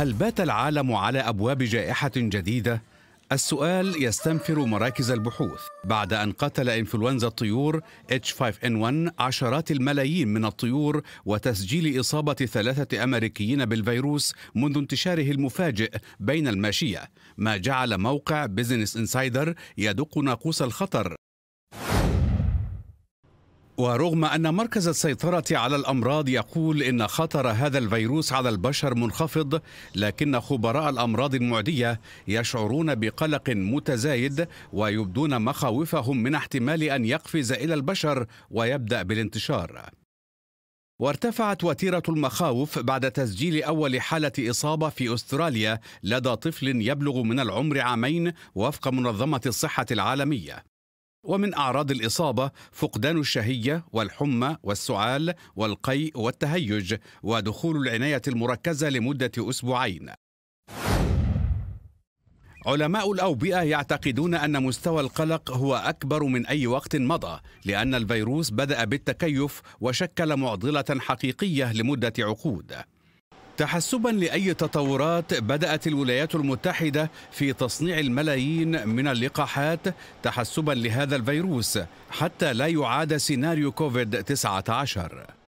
هل بات العالم على ابواب جائحه جديده السؤال يستنفر مراكز البحوث بعد أن قتل إنفلونزا الطيور H5N1 عشرات الملايين من الطيور وتسجيل إصابة ثلاثة أمريكيين بالفيروس منذ انتشاره المفاجئ بين الماشية ما جعل موقع بيزنس انسايدر يدق ناقوس الخطر ورغم أن مركز السيطرة على الأمراض يقول إن خطر هذا الفيروس على البشر منخفض لكن خبراء الأمراض المعدية يشعرون بقلق متزايد ويبدون مخاوفهم من احتمال أن يقفز إلى البشر ويبدأ بالانتشار وارتفعت وتيرة المخاوف بعد تسجيل أول حالة إصابة في أستراليا لدى طفل يبلغ من العمر عامين وفق منظمة الصحة العالمية ومن أعراض الإصابة فقدان الشهية والحمى والسعال والقيء والتهيج ودخول العناية المركزة لمدة أسبوعين علماء الأوبئة يعتقدون أن مستوى القلق هو أكبر من أي وقت مضى لأن الفيروس بدأ بالتكيف وشكل معضلة حقيقية لمدة عقود تحسبا لاي تطورات بدات الولايات المتحده في تصنيع الملايين من اللقاحات تحسبا لهذا الفيروس حتى لا يعاد سيناريو كوفيد 19